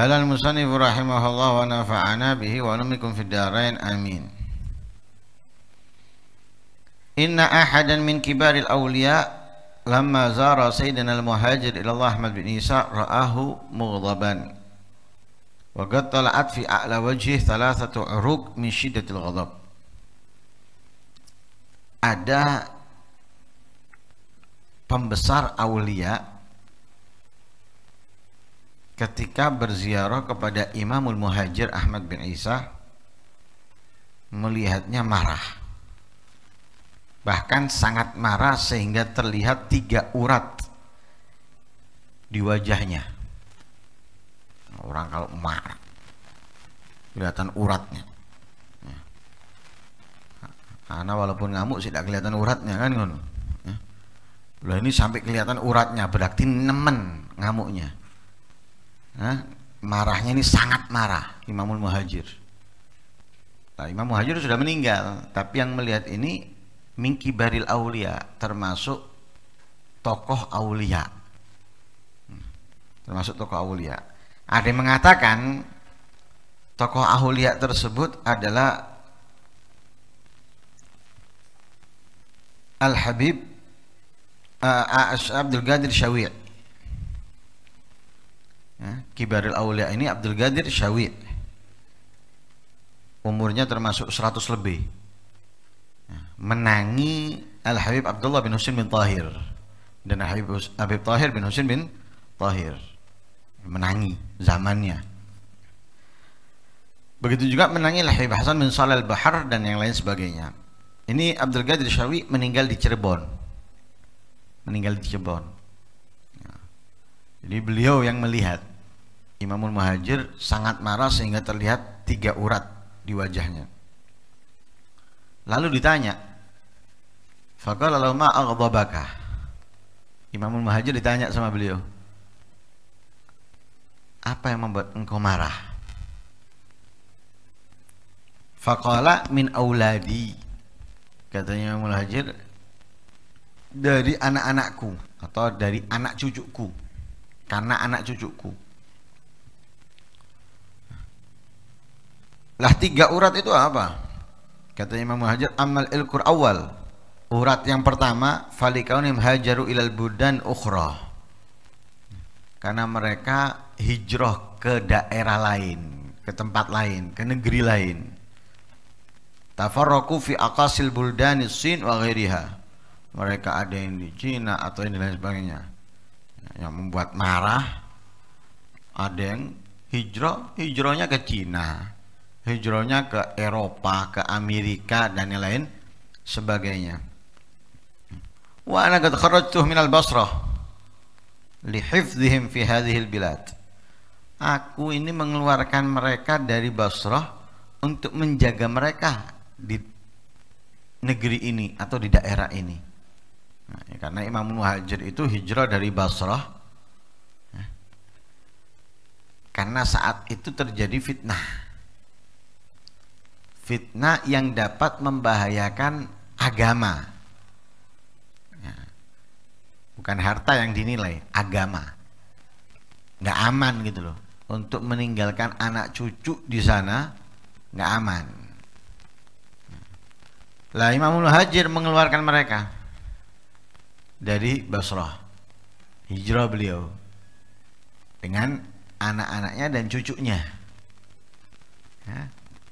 قال المصنف رحمه الله ونفعنا به ونمكم في الدارين آمين إن أحدا من كبار الأولياء لما زار سيدنا المهاجر إلى الله أحمد بن عيسى رآه مغضبا وقد طلعت في أعلى وجهه ثلاثة عروق من شدة الغضب ada pembesar awliya ketika berziarah kepada Imamul Muhajir Ahmad bin Isa melihatnya marah bahkan sangat marah sehingga terlihat tiga urat di wajahnya orang kalau marah kelihatan uratnya ya. karena walaupun ngamuk tidak kelihatan uratnya kan ngono ya. ini sampai kelihatan uratnya berarti nemen ngamuknya Hah? Marahnya ini sangat marah Imamul Muhajir. Nah, Imam Muhajir sudah meninggal, tapi yang melihat ini Mingki Baril Aulia termasuk tokoh Aulia. Hmm, termasuk tokoh Aulia. Ada yang mengatakan tokoh Aulia tersebut adalah Al-Habib uh, Abdul Qadir Syawi' ya, Kibaril Aulia ini Abdul Ghadir Syawid umurnya termasuk 100 lebih ya, menangi Al Habib Abdullah bin Husin bin Tahir dan Habib Habib Tahir bin Husin bin Tahir menangi zamannya begitu juga menangi Al Habib Hasan bin Saleh Al Bahar dan yang lain sebagainya ini Abdul Ghadir Syawi meninggal di Cirebon meninggal di Cirebon ya. jadi beliau yang melihat Imamul Muhajir sangat marah sehingga terlihat tiga urat di wajahnya. Lalu ditanya, Fakal maal aghdabaka. Imamul Muhajir ditanya sama beliau, apa yang membuat engkau marah? Fakala min auladi katanya Imamul Muhajir dari anak-anakku atau dari anak cucuku karena anak cucuku Lah tiga urat itu apa? Kata Imam Hajar, amal ilkur awal. Urat yang pertama, falikaunim hajaru ilal budan ukhra. Karena mereka hijrah ke daerah lain, ke tempat lain, ke negeri lain. tafarroku fi akasil buldani sin wa ghairiha. Mereka ada yang di Cina atau yang lain sebagainya. Yang membuat marah, ada yang hijrah, hijrahnya ke Cina hijrahnya ke Eropa, ke Amerika dan yang lain sebagainya. Wa ana qad kharajtu al Basrah li hifdhihim fi al bilad. Aku ini mengeluarkan mereka dari Basrah untuk menjaga mereka di negeri ini atau di daerah ini. Nah, ya, karena Imam Muhajir itu hijrah dari Basrah ya. karena saat itu terjadi fitnah fitnah yang dapat membahayakan agama. Ya. Bukan harta yang dinilai, agama. Nggak aman gitu loh. Untuk meninggalkan anak cucu di sana, nggak aman. Lah Imamul Hajir mengeluarkan mereka dari Basrah. Hijrah beliau dengan anak-anaknya dan cucunya. Ya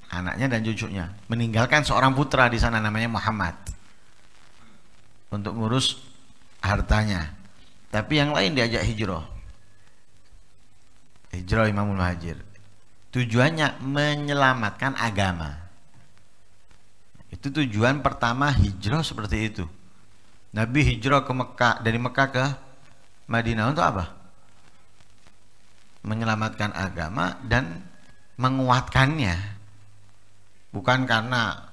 anaknya dan cucunya meninggalkan seorang putra di sana namanya Muhammad untuk ngurus hartanya tapi yang lain diajak hijrah hijrah Imamul Muhajir tujuannya menyelamatkan agama itu tujuan pertama hijrah seperti itu Nabi hijrah ke Mekah dari Mekah ke Madinah untuk apa? menyelamatkan agama dan menguatkannya bukan karena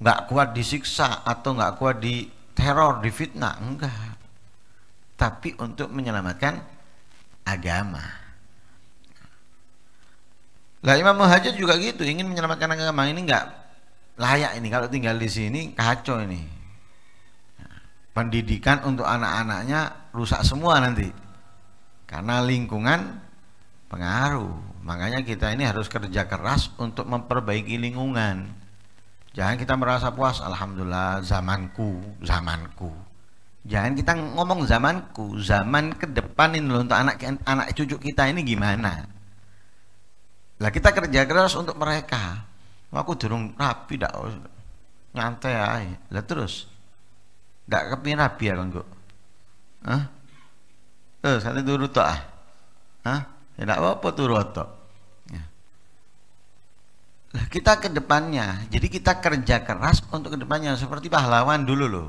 nggak kuat disiksa atau nggak kuat di teror, di fitnah enggak. Tapi untuk menyelamatkan agama. Lah Imam Muhajir juga gitu, ingin menyelamatkan agama ini enggak layak ini kalau tinggal di sini kacau ini. Pendidikan untuk anak-anaknya rusak semua nanti. Karena lingkungan pengaruh. Makanya kita ini harus kerja keras untuk memperbaiki lingkungan. Jangan kita merasa puas, alhamdulillah zamanku, zamanku. Jangan kita ngomong zamanku, zaman ke depan ini untuk anak anak cucu kita ini gimana. Lah kita kerja keras untuk mereka. Aku durung rapi dak oh, nyantai ae. Lah terus dak kepengin rapi ya kan, Hah? Eh, sate turu tok ah. Hah? tidak ya, apa-apa ya. kita ke depannya, jadi kita kerja keras untuk ke depannya seperti pahlawan dulu loh.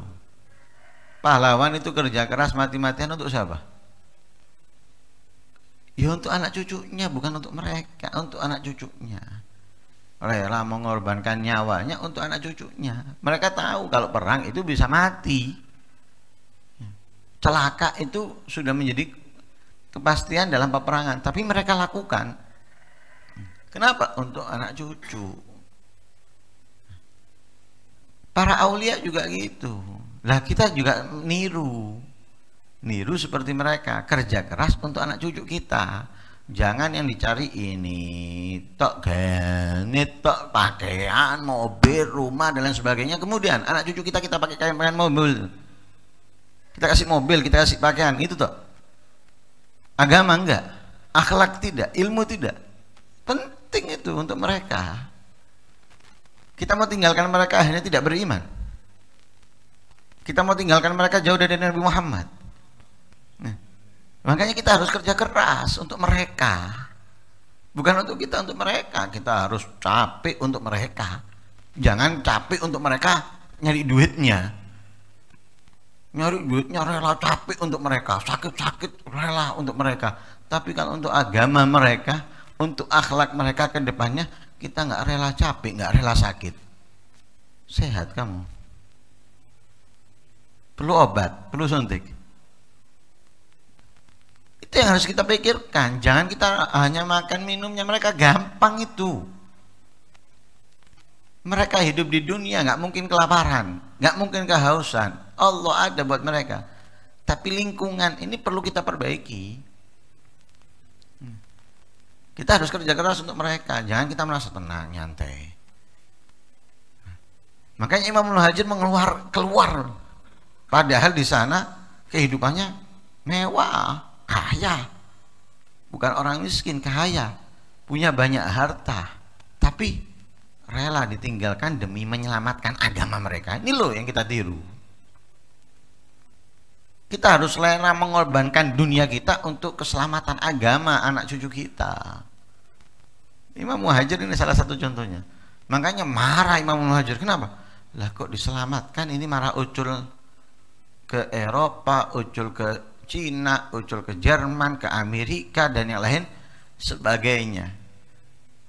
Pahlawan itu kerja keras mati-matian untuk siapa? Ya untuk anak cucunya, bukan untuk mereka, untuk anak cucunya. Rela mengorbankan nyawanya untuk anak cucunya. Mereka tahu kalau perang itu bisa mati. Ya. Celaka itu sudah menjadi kepastian dalam peperangan, tapi mereka lakukan. Kenapa? Untuk anak cucu. Para aulia juga gitu. Lah kita juga niru. Niru seperti mereka, kerja keras untuk anak cucu kita. Jangan yang dicari ini, tok genit, tok pakaian, mobil, rumah, dan lain sebagainya. Kemudian anak cucu kita kita pakai kain pakaian mobil. Kita kasih mobil, kita kasih pakaian, itu tok Agama enggak, akhlak tidak, ilmu tidak. Penting itu untuk mereka. Kita mau tinggalkan mereka akhirnya tidak beriman. Kita mau tinggalkan mereka jauh dari Nabi Muhammad. Nah, makanya kita harus kerja keras untuk mereka. Bukan untuk kita, untuk mereka. Kita harus capek untuk mereka. Jangan capek untuk mereka nyari duitnya nyari duitnya rela capek untuk mereka, sakit-sakit rela untuk mereka. Tapi kan untuk agama mereka, untuk akhlak mereka ke depannya, kita nggak rela capek, nggak rela sakit. Sehat kamu. Perlu obat, perlu suntik. Itu yang harus kita pikirkan. Jangan kita hanya makan minumnya mereka gampang itu. Mereka hidup di dunia nggak mungkin kelaparan, nggak mungkin kehausan, Allah ada buat mereka. Tapi lingkungan ini perlu kita perbaiki. Hmm. Kita harus kerja keras untuk mereka. Jangan kita merasa tenang, nyantai. Makanya Imam Muhajir mengeluar keluar. Padahal di sana kehidupannya mewah, kaya. Bukan orang miskin, kaya. Punya banyak harta. Tapi rela ditinggalkan demi menyelamatkan agama mereka. Ini loh yang kita tiru kita harus lena mengorbankan dunia kita untuk keselamatan agama anak cucu kita. Imam Muhajir ini salah satu contohnya. Makanya marah Imam Muhajir. Kenapa? Lah kok diselamatkan ini marah ucul ke Eropa, ucul ke Cina, ucul ke Jerman, ke Amerika dan yang lain sebagainya.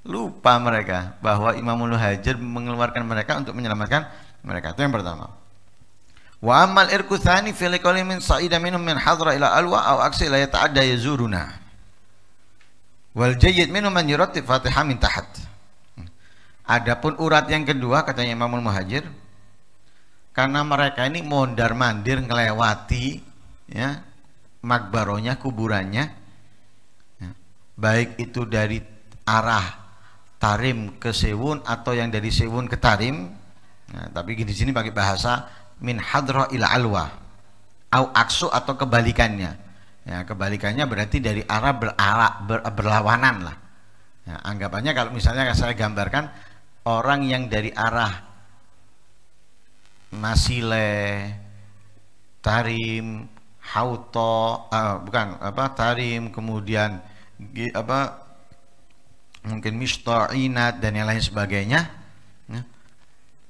Lupa mereka bahwa Imam Muhajir mengeluarkan mereka untuk menyelamatkan mereka. Itu yang pertama. Wa amal irku thani fil qawli min sa'ida minum min hadra ila alwa au aksi la yata'adda yazuruna. Wal jayyid minum man yurati fatiha min tahat. Adapun urat yang kedua katanya Imamul Muhajir karena mereka ini mondar-mandir ngelewati ya makbaronya kuburannya ya, baik itu dari arah Tarim ke Sewun atau yang dari Sewun ke Tarim Nah, tapi di sini pakai bahasa min hadra il alwa au aksu atau kebalikannya ya kebalikannya berarti dari arah berarah ber, berlawanan lah ya, anggapannya kalau misalnya saya gambarkan orang yang dari arah Masile Tarim Hauto uh, bukan apa Tarim kemudian apa mungkin Mistoinat dan yang lain sebagainya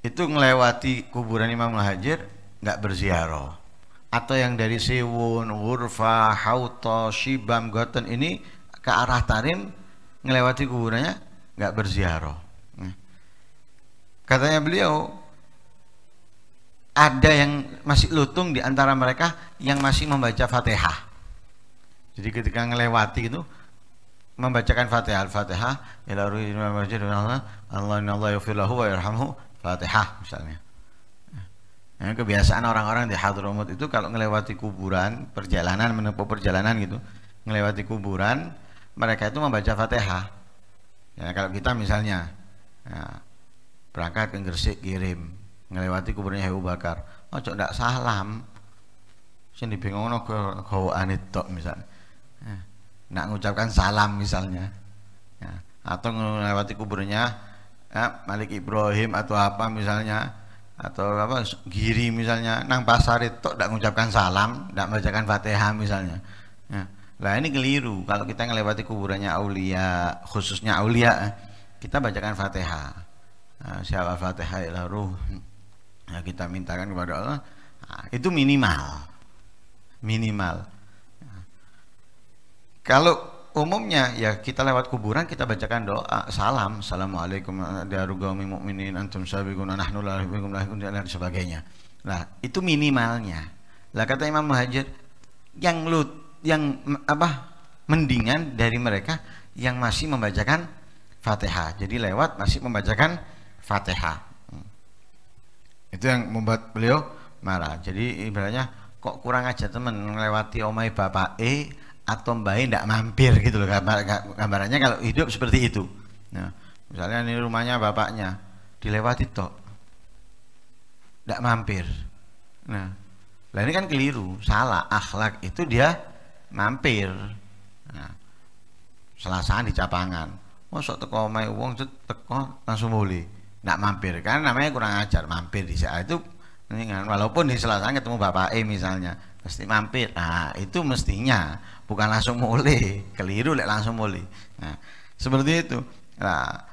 itu melewati kuburan Imam al hajir nggak berziarah atau yang dari Siwun, Wurfa, Hauto, Shibam, Goten ini ke arah Tarim melewati kuburannya nggak berziarah. Ya. Katanya beliau ada yang masih lutung di antara mereka yang masih membaca Fatihah. Jadi ketika melewati itu membacakan Fatihah Al-Fatihah ila Allah Allah Allah yaghfir wa yarhamhu Fatihah misalnya. Nah, kebiasaan orang-orang di Hadramaut itu kalau melewati kuburan, perjalanan menempuh perjalanan gitu, melewati kuburan, mereka itu membaca Fatihah. Ya, kalau kita misalnya ya, berangkat ke Gresik kirim, melewati kuburnya Abu Bakar, oh tidak salam, sing bingung no gawaan itu misalnya, ya, nak mengucapkan salam misalnya, ya, atau melewati kuburnya ya, Malik Ibrahim atau apa misalnya atau apa Giri misalnya nang pasar itu tidak mengucapkan salam tidak membacakan fatihah misalnya ya. Nah ini keliru kalau kita melewati kuburannya aulia khususnya aulia kita bacakan fatihah nah, siapa fatihah ilah ya, ruh nah, ya, kita mintakan kepada Allah nah, itu minimal minimal kalau umumnya ya kita lewat kuburan kita bacakan doa salam assalamualaikum warahmatullahi mukminin antum sabiqun nahnu dan sebagainya nah itu minimalnya lah kata Imam Muhajir yang lu yang apa mendingan dari mereka yang masih membacakan Fatihah jadi lewat masih membacakan Fatihah itu yang membuat beliau marah jadi ibaratnya kok kurang aja teman melewati omai bapak e atau bayi tidak e mampir gitu loh gambar, gambarannya kalau hidup seperti itu nah, misalnya ini rumahnya bapaknya dilewati tok tidak mampir nah lah ini kan keliru salah akhlak itu dia mampir nah, selasaan di capangan masuk teko mai wong teko langsung boleh tidak mampir kan namanya kurang ajar mampir di saat itu kan, walaupun di selasaan ketemu bapak E misalnya pasti mampir nah itu mestinya bukan langsung mulai keliru lek langsung mulai nah, seperti itu nah,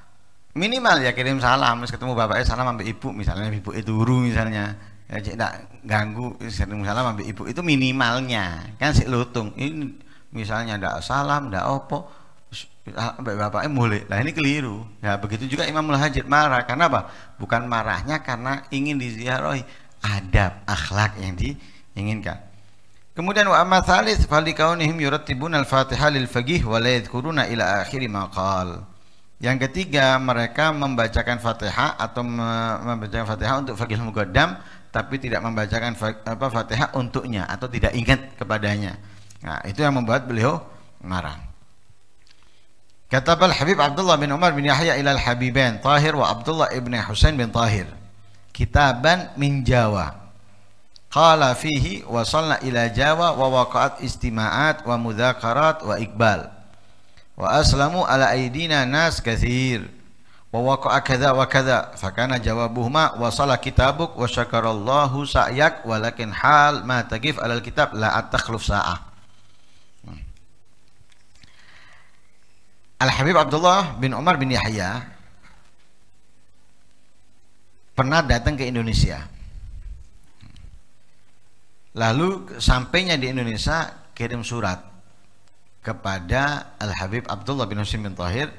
minimal ya kirim salam Terus ketemu bapaknya salam ambil ibu misalnya ibu itu e guru misalnya ya, tidak ganggu kirim salam sampai ibu itu minimalnya kan si lutung ini misalnya ndak salam ndak opo sampai bapaknya mulai lah ini keliru ya begitu juga Imam Hajid marah karena apa bukan marahnya karena ingin diziarahi adab akhlak yang diinginkan Kemudian wa amma fali kaunihim yurattibuna al-Fatihah lil faqih wa la yadhkuruna ila akhir ma qal. Yang ketiga, mereka membacakan Fatihah atau membacakan Fatihah untuk faqih muqaddam tapi tidak membacakan apa Fatihah untuknya atau tidak ingat kepadanya. Nah, itu yang membuat beliau marah. Kata Al-Habib Abdullah bin Umar bin Yahya ila al-Habibain Tahir wa Abdullah ibn Husain bin Tahir. Kitaban min Jawa Qala fihi wasalna ila Jawa wa waqa'at istima'at wa mudhakarat wa iqbal. Wa aslamu ala aidina nas kathir. Wa waqa'a kadha wa kadha. Fakana jawabuhuma wasala kitabuk wa syakarallahu sa'yak walakin hal ma taqif alal kitab la at-takhluf sa'ah. Al-Habib Abdullah bin Umar bin Yahya pernah datang ke Indonesia Lalu sampainya di Indonesia kirim surat kepada Al Habib Abdullah bin Husin bin Tahir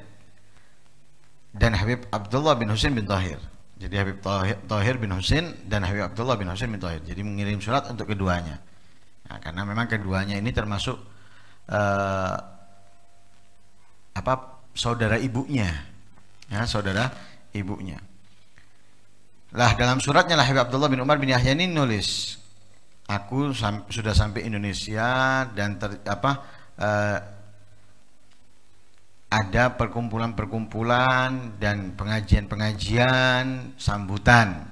dan Habib Abdullah bin Husin bin Tahir. Jadi Habib Tahir bin Husin dan Habib Abdullah bin Husin bin Tahir. Jadi mengirim surat untuk keduanya. Nah, karena memang keduanya ini termasuk uh, apa saudara ibunya, ya, saudara ibunya. Lah dalam suratnya lah Habib Abdullah bin Umar bin Yahya ini nulis aku sam sudah sampai Indonesia dan ter apa uh, ada perkumpulan-perkumpulan dan pengajian-pengajian sambutan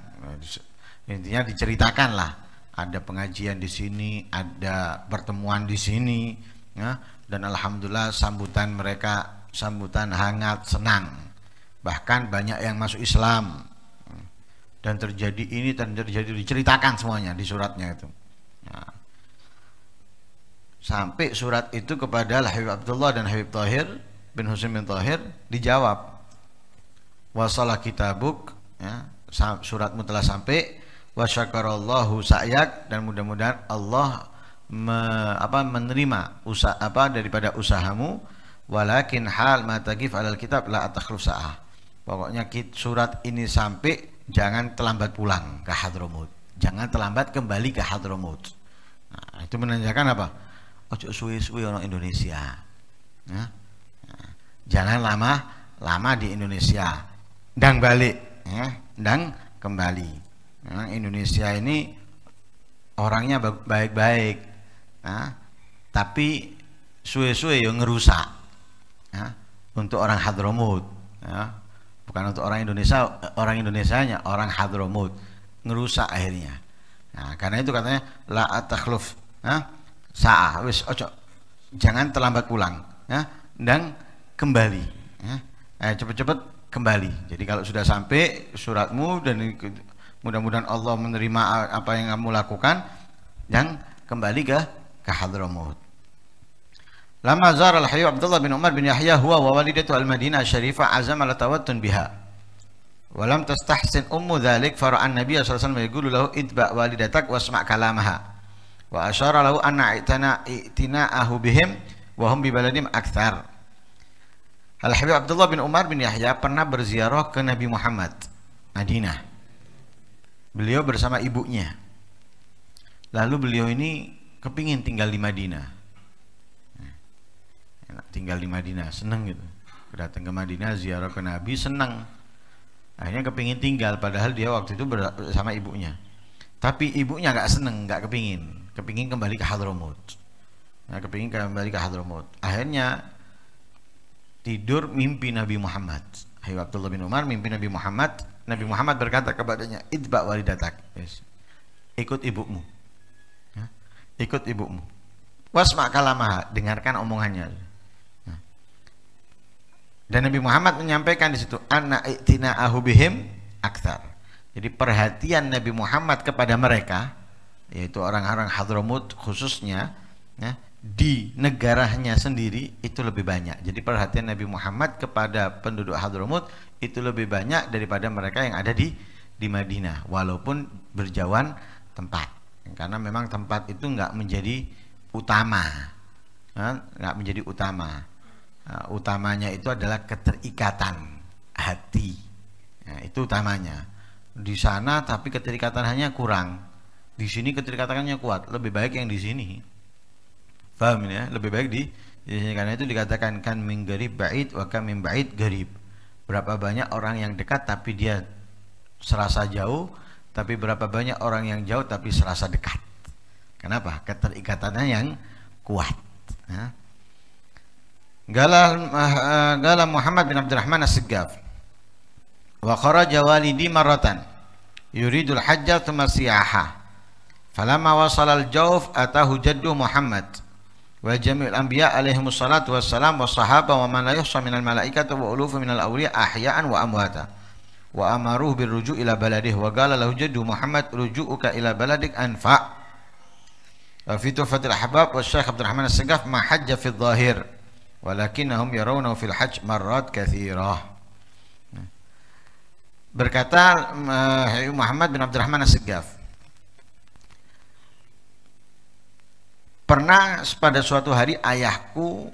intinya diceritakan lah ada pengajian di sini ada pertemuan di sini ya dan alhamdulillah sambutan mereka sambutan hangat senang bahkan banyak yang masuk Islam dan terjadi ini dan terjadi diceritakan semuanya di suratnya itu sampai surat itu kepada Habib Abdullah dan Habib Tahir bin Husain bin Tahir dijawab wasalah kitabuk ya, suratmu telah sampai wasyakarallahu sa'yak dan mudah-mudahan Allah me, apa, menerima usaha apa daripada usahamu walakin hal matagif alal kitab la atakhluf sa'ah pokoknya surat ini sampai jangan terlambat pulang ke Hadramut jangan terlambat kembali ke Hadramut Nah, itu menanyakan apa? Ojo suwi-suwi orang Indonesia. Ya. jalan lama lama di Indonesia. dang balik, ya, dan kembali. Nah, Indonesia ini orangnya baik-baik. Ya. tapi suwe-suwe yang ngerusak. ya. untuk orang Hadromut. Ya. bukan untuk orang Indonesia, orang Indonesia nya orang Hadromut ngerusak akhirnya. Nah, karena itu katanya la atakhluf, ya. Sa'a wis ojo. Jangan terlambat pulang, ya. Dan kembali, ya. Eh, cepet-cepet kembali. Jadi kalau sudah sampai suratmu dan mudah-mudahan Allah menerima apa yang kamu lakukan, yang kembali ke ke Hadramaut. Lama zar al Hayy Abdullah bin Umar bin Yahya huwa wa walidatu al-Madinah syarifah azam ala tawattun biha. Walam tastahsin ummu dhalik faru'an Nabi SAW yagulu lahu itba walidatak wasma' kalamaha. Wa asyara lahu anna itana itina'ahu bihim wahum bibaladim akthar. Al Habib Abdullah bin Umar bin Yahya pernah berziarah ke Nabi Muhammad Madinah. Beliau bersama ibunya. Lalu beliau ini kepingin tinggal di Madinah. Enak tinggal di Madinah, seneng gitu. Datang ke Madinah ziarah ke Nabi seneng Akhirnya kepingin tinggal padahal dia waktu itu bersama ibunya. Tapi ibunya nggak seneng, nggak kepingin, kepingin kembali ke Hadromut, Nah, kepingin kembali ke Hadromut. Akhirnya tidur mimpi Nabi Muhammad. Hai waktu bin Umar mimpi Nabi Muhammad. Nabi Muhammad berkata kepadanya, "Idba walidatak." Yes. Ikut ibumu. Ya. Ikut ibumu. Wasma kalamaha, dengarkan omongannya. Dan Nabi Muhammad menyampaikan di situ anak iktina ahubihim aktar. Jadi perhatian Nabi Muhammad kepada mereka yaitu orang-orang Hadramut khususnya ya, di negaranya sendiri itu lebih banyak. Jadi perhatian Nabi Muhammad kepada penduduk Hadramut itu lebih banyak daripada mereka yang ada di di Madinah walaupun berjauhan tempat. Karena memang tempat itu nggak menjadi utama. Ya, nggak menjadi utama uh, utamanya itu adalah keterikatan hati. Nah, itu utamanya. Di sana tapi keterikatan hanya kurang. Di sini keterikatannya kuat. Lebih baik yang di sini. Paham ya? Lebih baik di sini karena itu dikatakan kan menggarib baik bait membaik kan garib. Berapa banyak orang yang dekat tapi dia serasa jauh, tapi berapa banyak orang yang jauh tapi serasa dekat. Kenapa? Keterikatannya yang kuat. Nah, قال قال محمد بن عبد الرحمن السقاف وخرج والدي مرة يريد الحج ثم السياحة فلما وصل الجوف أتاه جده محمد وجميع الأنبياء عليهم الصلاة والسلام والصحابة ومن لا يحصى من الملائكة وألوف من الأولياء أحياء وأمواتا وأمروه بالرجوع إلى بلده وقال له جده محمد رجوعك إلى بلدك أنفع وفي تحفة الأحباب والشيخ عبد الرحمن السقاف ما حج في الظاهر Walakinahum yarawna fil hajj marrat kathirah nah. berkata uh, eh, Muhammad bin Abdurrahman As-Segaf pernah pada suatu hari ayahku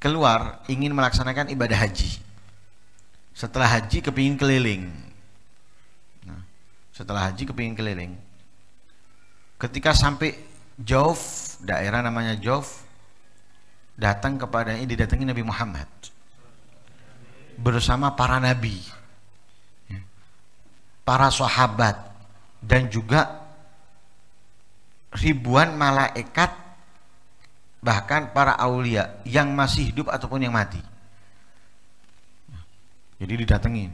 keluar ingin melaksanakan ibadah haji setelah haji kepingin keliling nah, setelah haji kepingin keliling ketika sampai Jauf daerah namanya Jauf datang kepadanya didatangi Nabi Muhammad bersama para nabi ya. para sahabat dan juga ribuan malaikat bahkan para aulia yang masih hidup ataupun yang mati jadi didatangi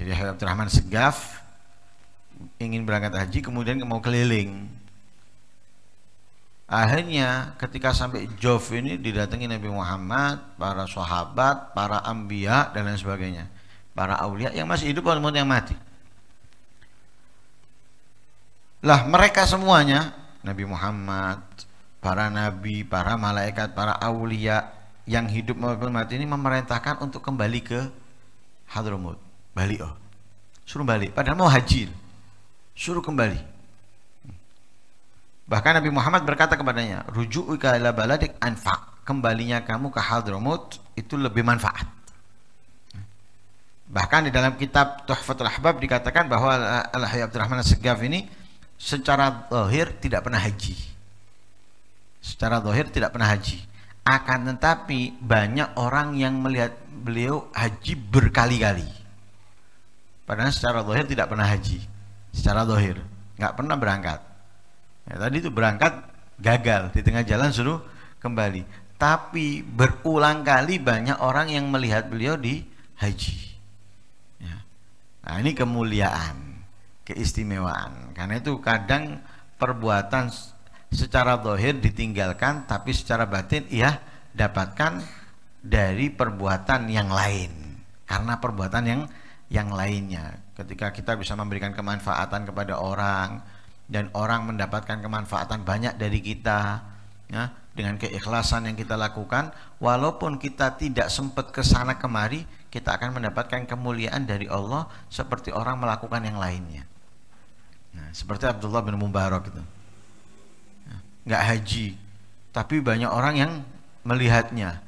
jadi Habib Abdurrahman Segaf ingin berangkat haji kemudian mau keliling Akhirnya ketika sampai Jof ini didatangi Nabi Muhammad, para sahabat, para ambia dan lain sebagainya. Para aulia yang masih hidup maupun yang mati. Lah mereka semuanya Nabi Muhammad, para nabi, para malaikat, para aulia yang hidup maupun mati ini memerintahkan untuk kembali ke Hadramut, balik oh. Suruh balik padahal mau haji. Suruh kembali Bahkan Nabi Muhammad berkata kepadanya, rujuk ila baladik anfa Kembalinya kamu ke Hadramut itu lebih manfaat. Bahkan di dalam kitab Tuhfatul Ahbab dikatakan bahwa Al-Hayy Abdurrahman As-Segaf ini secara zahir tidak pernah haji. Secara zahir tidak pernah haji. Akan tetapi banyak orang yang melihat beliau haji berkali-kali. Padahal secara zahir tidak pernah haji. Secara zahir nggak pernah berangkat Ya, tadi itu berangkat gagal di tengah jalan suruh kembali. Tapi berulang kali banyak orang yang melihat beliau di haji. Ya. Nah ini kemuliaan, keistimewaan. Karena itu kadang perbuatan secara dohir ditinggalkan, tapi secara batin ia dapatkan dari perbuatan yang lain. Karena perbuatan yang yang lainnya. Ketika kita bisa memberikan kemanfaatan kepada orang, dan orang mendapatkan kemanfaatan banyak dari kita ya dengan keikhlasan yang kita lakukan walaupun kita tidak sempat ke sana kemari kita akan mendapatkan kemuliaan dari Allah seperti orang melakukan yang lainnya nah, seperti Abdullah bin Mubarak itu ya, nggak haji tapi banyak orang yang melihatnya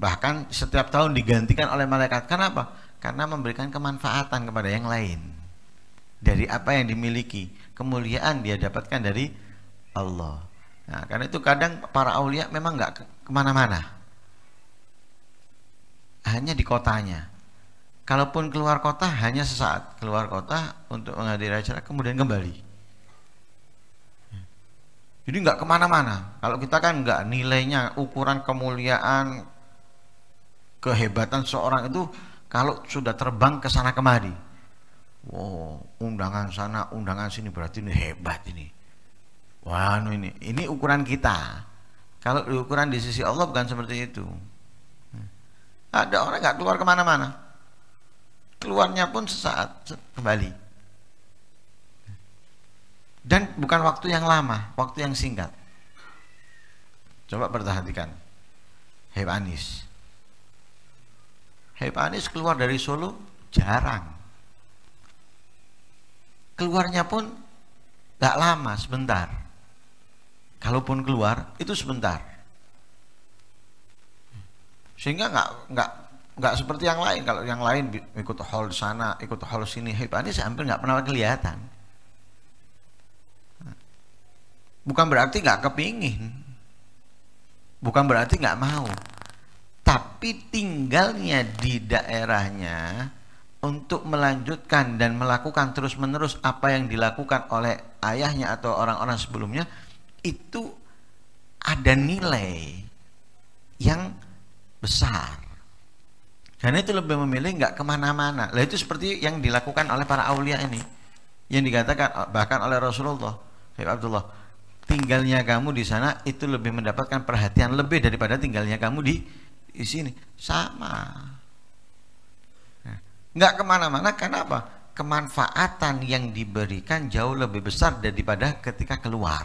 bahkan setiap tahun digantikan oleh malaikat kenapa karena memberikan kemanfaatan kepada yang lain dari apa yang dimiliki kemuliaan dia dapatkan dari Allah. Nah, karena itu kadang para aulia memang nggak kemana-mana, hanya di kotanya. Kalaupun keluar kota hanya sesaat keluar kota untuk menghadiri acara kemudian kembali. Jadi nggak kemana-mana. Kalau kita kan nggak nilainya ukuran kemuliaan kehebatan seorang itu kalau sudah terbang ke sana kemari Wow, oh, undangan sana, undangan sini berarti ini hebat ini. Wah, anu ini ini ukuran kita. Kalau ukuran di sisi Allah bukan seperti itu. Hmm. Ada orang nggak keluar kemana-mana. Keluarnya pun sesaat kembali. Dan bukan waktu yang lama, waktu yang singkat. Coba perhatikan. Hei Anis. Hei Anis keluar dari Solo jarang keluarnya pun tidak lama sebentar kalaupun keluar itu sebentar sehingga nggak nggak nggak seperti yang lain kalau yang lain ikut hall sana ikut hall sini saya hampir nggak pernah kelihatan bukan berarti nggak kepingin bukan berarti nggak mau tapi tinggalnya di daerahnya untuk melanjutkan dan melakukan terus-menerus apa yang dilakukan oleh ayahnya atau orang-orang sebelumnya itu ada nilai yang besar karena itu lebih memilih nggak kemana-mana lah itu seperti yang dilakukan oleh para aulia ini yang dikatakan bahkan oleh Rasulullah Abdullah tinggalnya kamu di sana itu lebih mendapatkan perhatian lebih daripada tinggalnya kamu di di sini sama nggak kemana-mana karena apa? Kemanfaatan yang diberikan jauh lebih besar daripada ketika keluar.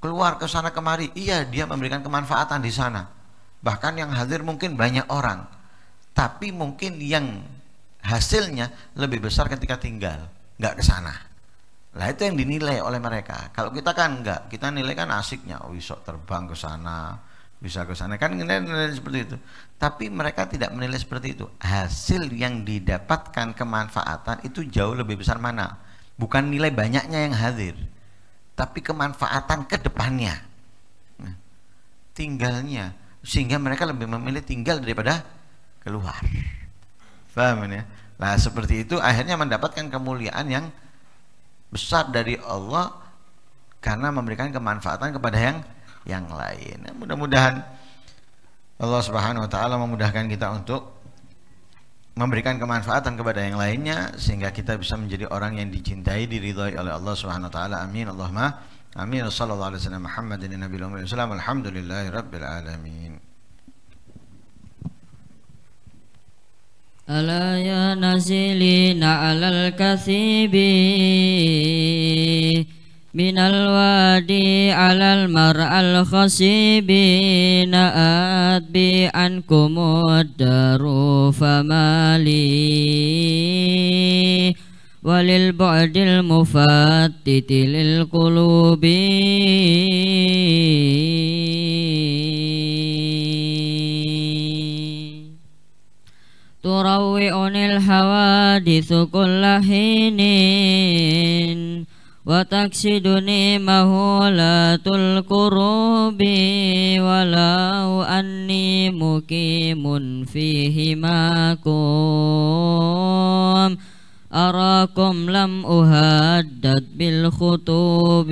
Keluar ke sana kemari, iya dia memberikan kemanfaatan di sana. Bahkan yang hadir mungkin banyak orang. Tapi mungkin yang hasilnya lebih besar ketika tinggal, nggak ke sana. Nah itu yang dinilai oleh mereka. Kalau kita kan nggak, kita nilai kan asiknya, oh terbang ke sana, bisa ke sana kan nilai, nilai seperti itu tapi mereka tidak menilai seperti itu hasil yang didapatkan kemanfaatan itu jauh lebih besar mana bukan nilai banyaknya yang hadir tapi kemanfaatan ke depannya nah, tinggalnya sehingga mereka lebih memilih tinggal daripada keluar paham ya Nah seperti itu akhirnya mendapatkan kemuliaan yang besar dari Allah karena memberikan kemanfaatan kepada yang yang lain. Nah, mudah-mudahan Allah Subhanahu wa taala memudahkan kita untuk memberikan kemanfaatan kepada yang lainnya sehingga kita bisa menjadi orang yang dicintai diridhai oleh Allah Subhanahu wa taala. Amin. Allahumma amin. Sallallahu alaihi wasallam Muhammadin nabiyil ummi wasallam. rabbil alamin. ألا يا نازلين على الكثيب من الوادي على المرأة الخصيبين آت بأنكم الدار فما لي وللبعد المفتت للقلوب تروئني الحوادث كل حين وتكسد نعمه لا القروب ولو أني مقيم فيهما كوم أراكم لم أهدد بالخطوب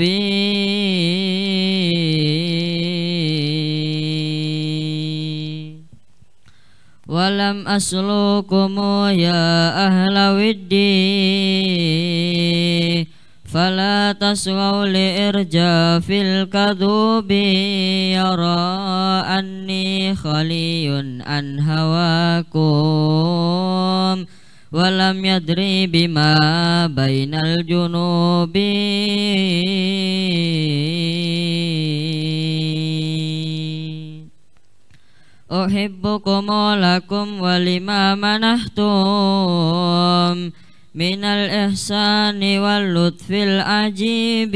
ولم أسلوكم يا أهل ودي فلا تسعوا لإرجاف الكذوب يرى أني خلي عن هواكم ولم يدري بما بين الجنوب أحبكم لكم ولما منحتم من الإحسان واللطف العجيب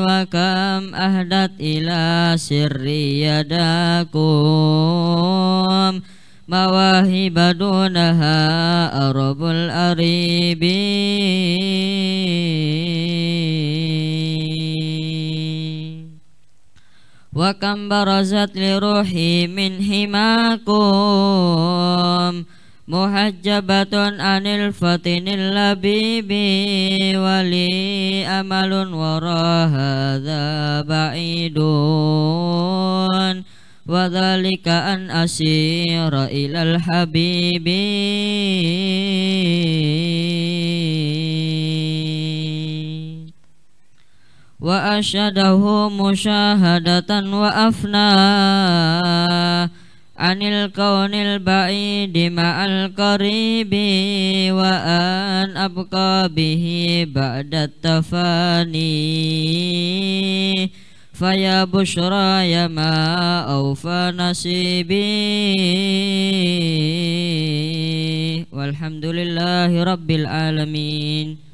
وكم أهدت إلى سر يداكم مواهب دونها أرب الأريب وكم برزت لروحي من حماكم muhajjabatun anil fatinil labibi wali amalun warahadha ba'idun wadhalika an asira ilal habibi wa asyadahu musyahadatan wa afnah anil kaunil ba'idi ma'al qaribi wa an abqa bihi ba'da tafani faya bushra ya ma awfa nasibi walhamdulillahi rabbil alamin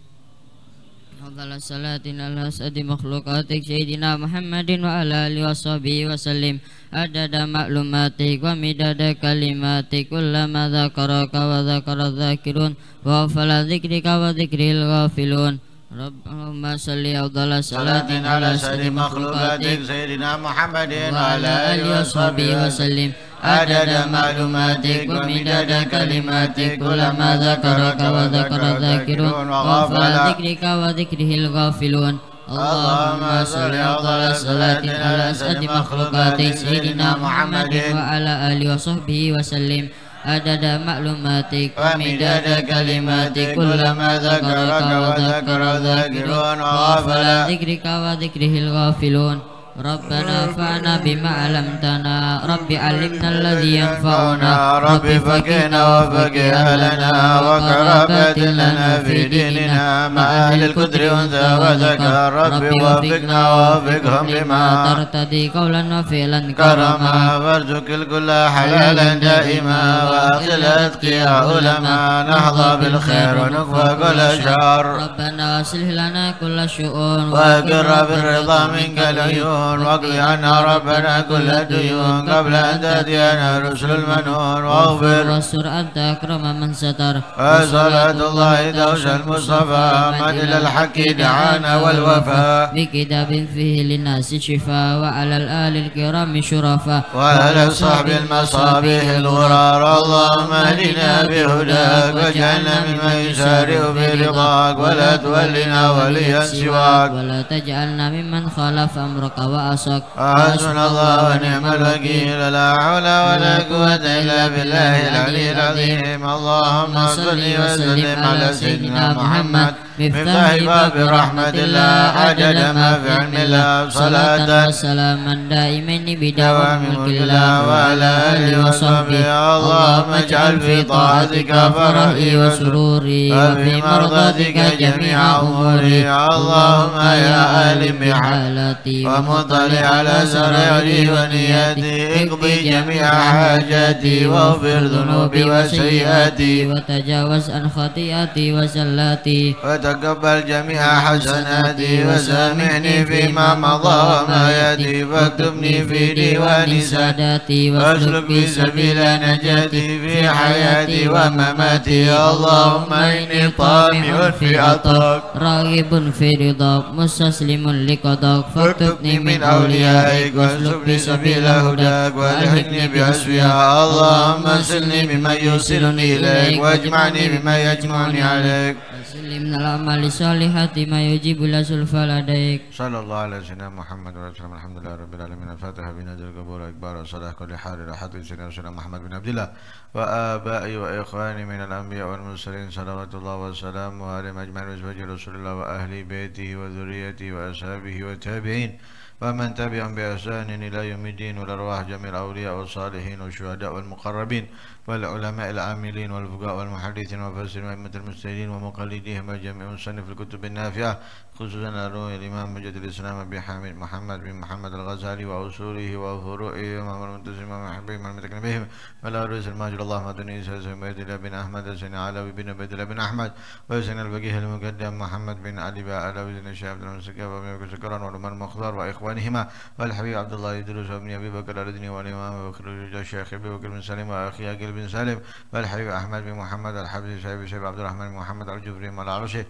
أفضل الصلاة على أسعد مخلوقاتك سيدنا محمد وعلى آله وصحبه وسلم عدد معلوماتك ومداد كلماتك كلما ذكرك وذكر الذاكرون وغفل ذكرك وذكر الغافلون اللهم صل أفضل صلاة على سيد مخلوقاتك سيدنا محمد وعلى آله وصحبه وسلم عدد معلوماتك ومداد كلماتك كلما ذكرك وذكر ذاكرون وغفل ذكرك وذكره الغافلون اللهم صل أفضل صلاة على أسعد مخلوقات سيدنا محمد وعلى آله وصحبه وسلم عدد معلوماتك ومداد كلماتك كلما ذكرك وذكر ذاكرون وغفل ذكرك وذكره الغافلون ربنا فعنا بما علمتنا رب علمنا الذي ينفعنا رب فقنا وفقه اهلنا وقرابة لنا في ديننا مع أهل القدر أنثى وذكر رب وفقنا وفقهم لما ترتدي قولا وفعلا كرما وارزق الكل حلالا دائما وأخل أتقياء علما نحظى بالخير ونكفى كل شر ربنا أصلح لنا كل شؤون وأقر بالرضا منك العيون المنون واقض عنا ربنا كل الديون قبل أن تأتينا رسل المنون واغفر واستر أنت أكرم من ستر وصلاة الله دوش المصطفى الى الحق دعانا والوفاء بكتاب فيه للناس شفاء وعلى الآل الكرام شرفاء وعلى الصحب المصابيح الغرار اللهم اهدنا بهداك واجعلنا ممن يسارع رضاك ولا تولنا وليا سواك ولا تجعلنا ممن خالف أمرك رأسك حسبنا الله ونعم الوكيل لا حول ولا قوة إلا بالله العلي العظيم اللهم صل وسلم على سيدنا محمد بالذهب برحمة الله عجل ما في علم الله صلاة وسلاما دائما بدوام ملك الله وعلى آله وصحبه اللهم اجعل في طاعتك فرحي وسروري وفي مرضاتك جميع أموري اللهم يا آل بحالتي ومطلع على سريري ونياتي اقضي جميع حاجاتي واغفر ذنوبي وسيئاتي وتجاوز عن خطيئتي وزلاتي وتقبل جميع حسناتي وسامحني فيما مضى وما يدي فاكتبني في ديوان ساداتي واسلك لي سبيل نجاتي في حياتي ومماتي اللهم إني طامع في عطاك راغب في رضاك مستسلم لقضاك فاكتبني من أوليائك واسلك لي سبيل هداك والحقني بأسفها اللهم سلني بما يوصلني إليك واجمعني بما يجمعني عليك سلمنا amali salihati ma yujibu lasul faladaik sallallahu ala sayyidina Muhammad wa sallam alhamdulillah rabbil alamin al-fatiha bin ajal qabul akbar wa salah kulli hal ila hadri sayyidina sayyidina Muhammad bin Abdullah wa abai wa ikhwani min al-anbiya wal mursalin salawatullah wa salamu alaihi majma'in wa azwaji rasulullah wa ahli baitihi wa dhurriyyatihi wa ashabihi wa tabi'in ومن تبعهم بإحسان إلى يوم الدين والأرواح جميع الأولياء والصالحين والشهداء والمقربين والعلماء العاملين والفقهاء والمحدثين والمفسرين وأئمة المستهدين ومقلديهم والجميع مصنف الكتب النافعة خصوصا الروي الإمام مجد الإسلام أبي حامد محمد بن محمد الغزالي وأصوله وفروعه ومن المنتسم ومن حبيبهم ومن متكلم بهم ولا رئيس الماجد اللهم أدني إسحاق بن الله بن أحمد حسين علوي بن عبد الله بن أحمد وحسين الفقيه المقدم محمد بن علي بن علوي بن شهاب بن سكاب بن سكران وعمر مخضر وإخوان واخوانهما والحبيب عبد الله يدرس بن أبي بكر الردني والإمام أبي بكر الشيخ أبي بكر بن سالم وأخي أقل بن سالم والحبيب أحمد بن محمد الحبسي شيخ عبد الرحمن بن محمد الجبري مال العرشي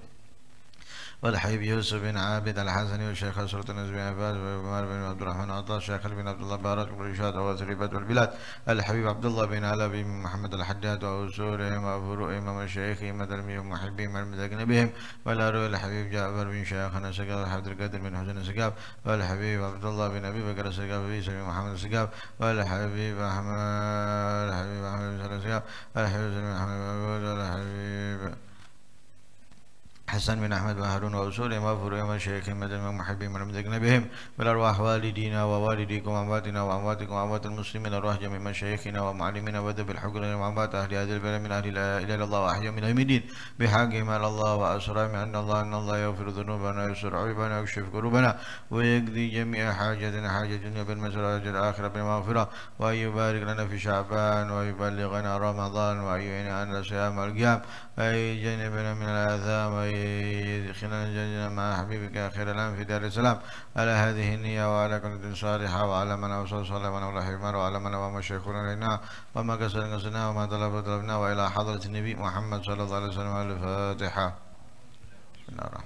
والحبيب يوسف بن عابد الحسني والشيخ سلطان بن عباس وعمر بن عبد الرحمن عطا الشيخ بن عبد الله بارك بن رشاد وثريبات والبلاد الحبيب عبد الله بن علي بن محمد الحداد وأصولهم وفروعهم ومشايخهم وتلميذهم ومحبهم ومدقن بهم والأروي الحبيب جعفر بن شيخنا سقاف الحبيب القادر بن حسن سقاف والحبيب عبد الله بن أبي بكر سقاف عيسى بن محمد سقاف والحبيب أحمد الحبيب أحمد بن سقاف الحبيب محمد الحبيب حسن من أحمد بن وأصول ما فروا فروع مشايخ مدن ومحبين من أمدكنا بهم بالأرواح والدينا ووالديكم وأمواتنا وأمواتكم وأموات المسلمين أرواح جميع مشايخنا ومعلمينا ودب الحقر وأموات أهل هذا البلد من أهل لا إله إلا الله وأحيا من أيام الدين ما على الله وأسرام أن الله أن الله يغفر ذنوبنا ويسر عيوبنا ويكشف كروبنا ويقضي جميع حاجتنا حاجة الدنيا بالمسألة الآخرة بالمغفرة وأن يبارك لنا في شعبان ويبلغنا رمضان وأن يعيننا على صيام القيام وأن يجنبنا من الآثام وأن خلال الجنة مع حبيبك خير الآن في دار السلام على هذه النية وعلى كل صالحة وعلى من أوصل صلى الله عليه حمار وعلى من أوام الشيخون علينا وما قصر قصرنا وما طلب طلبنا وإلى حضرة النبي محمد صلى الله عليه وسلم الفاتحة بسم الله الرحمن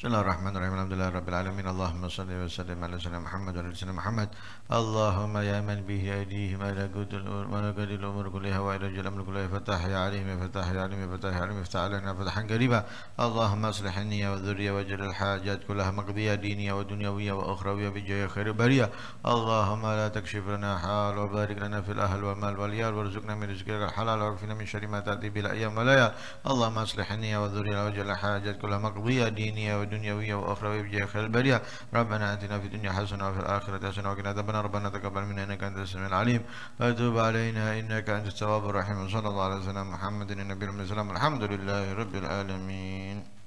بسم الله الرحمن الرحيم الحمد لله رب العالمين اللهم صل وسلم على سيدنا محمد وعلى سيدنا محمد اللهم يا من به ايديه ما لقد الامور ما لقد الامور كلها والى جل الامر كلها فتح يا عليم فتح يا عليم فتح يا عليم افتح علينا فتحا قريبا اللهم اصلح النيه والذريه واجعل الحاجات كلها مقضيه دينيه ودنيويه واخرويه بجاه خير بريه اللهم لا تكشف لنا حال وبارك لنا في الاهل والمال واليار وارزقنا من رزقك الحلال وارفنا من شر ما تاتي به الايام والليال اللهم اصلح النيه والذريه واجعل الحاجات كلها مقضيه دينيه دنيوية وأخروية بجاه خير البرية ربنا آتنا في الدنيا حسنة وفي الآخرة حسنة وقنا عذاب ربنا تقبل منا إنك أنت السميع العليم وتوب علينا إنك أنت التواب الرحيم صلى الله عليه وسلم محمد النبي المسلم الحمد لله رب العالمين